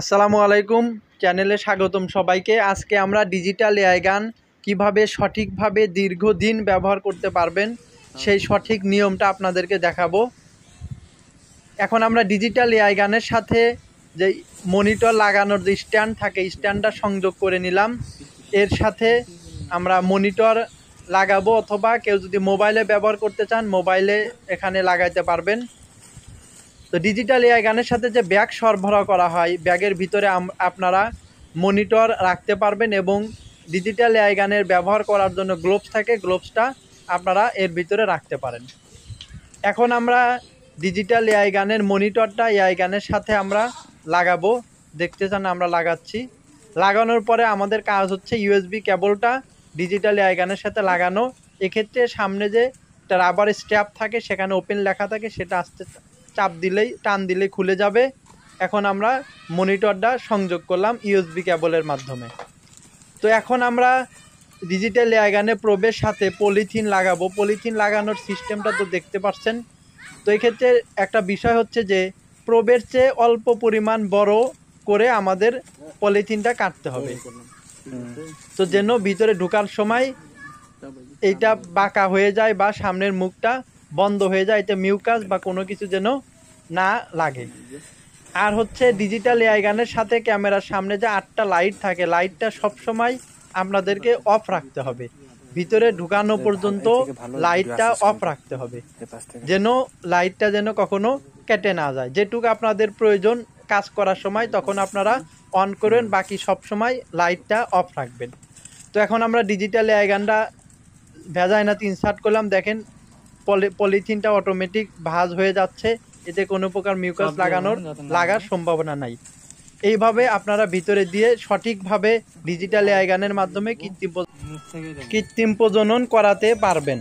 আসসালামু আলাইকুম চ্যানেলে স্বাগতম সবাইকে আজকে আমরা ডিজিটাল এআই গান কীভাবে সঠিকভাবে দীর্ঘদিন ব্যবহার করতে পারবেন সেই সঠিক নিয়মটা আপনাদেরকে দেখাবো এখন আমরা ডিজিটাল এআই গানের সাথে যে মনিটর লাগানোর যে স্ট্যান্ড থাকে স্ট্যান্ডটা সংযোগ করে নিলাম এর সাথে আমরা মনিটর লাগাবো অথবা কেউ যদি মোবাইলে ব্যবহার করতে চান মোবাইলে এখানে লাগাইতে পারবেন তো ডিজিটাল এআই গানের সাথে যে ব্যাগ সরবরাহ করা হয় ব্যাগের ভিতরে আপনারা মনিটর রাখতে পারবেন এবং ডিজিটাল এআই গানের ব্যবহার করার জন্য গ্লোভস থাকে গ্লোভসটা আপনারা এর ভিতরে রাখতে পারেন এখন আমরা ডিজিটাল এআই গানের মনিটরটা এআই গানের সাথে আমরা লাগাবো দেখতে চান আমরা লাগাচ্ছি লাগানোর পরে আমাদের কাজ হচ্ছে ইউএসবি কেবলটা ডিজিটাল এআই গানের সাথে লাগানো এক্ষেত্রে সামনে যে রাবার স্ট্যাপ থাকে সেখানে ওপেন লেখা থাকে সেটা আসতে চাপ দিলেই টান দিলেই খুলে যাবে এখন আমরা মনিটরটা সংযোগ করলাম ইউএসবি ক্যাবলের মাধ্যমে তো এখন আমরা ডিজিটাল এয়ারগানে প্রবের সাথে পলিথিন লাগাবো পলিথিন লাগানোর সিস্টেমটা তো দেখতে পাচ্ছেন তো এক্ষেত্রে একটা বিষয় হচ্ছে যে প্রবের চেয়ে অল্প পরিমাণ বড় করে আমাদের পলিথিনটা কাটতে হবে তো যেন ভিতরে ঢোকার সময় এইটা বাঁকা হয়ে যায় বা সামনের মুখটা বন্ধ হয়ে যায় এটা মিউকাস বা কোনো কিছু যেন না লাগে আর হচ্ছে ডিজিটাল এআই গানের সাথে ক্যামেরার সামনে যে আটটা লাইট থাকে লাইটটা সবসময় আপনাদেরকে অফ রাখতে হবে ভিতরে ঢুকানো পর্যন্ত লাইটটা অফ রাখতে হবে যেন লাইটটা যেন কখনো কেটে না যায় যেটুকু আপনাদের প্রয়োজন কাজ করার সময় তখন আপনারা অন করবেন বাকি সব সময় লাইটটা অফ রাখবেন তো এখন আমরা ডিজিটাল এআই গানটা তিন ইনসার্ট করলাম দেখেন পলিথিনটা অটোমেটিক ভাজ হয়ে যাচ্ছে এতে কোনো প্রকার মিউকাস লাগানোর লাগার সম্ভাবনা নাই এইভাবে আপনারা ভিতরে দিয়ে সঠিকভাবে ডিজিটাল হ্যাঁ। এআইগানের মাধ্যমে কৃত্রিম কৃত্রিম প্রজনন করাতে পারবেন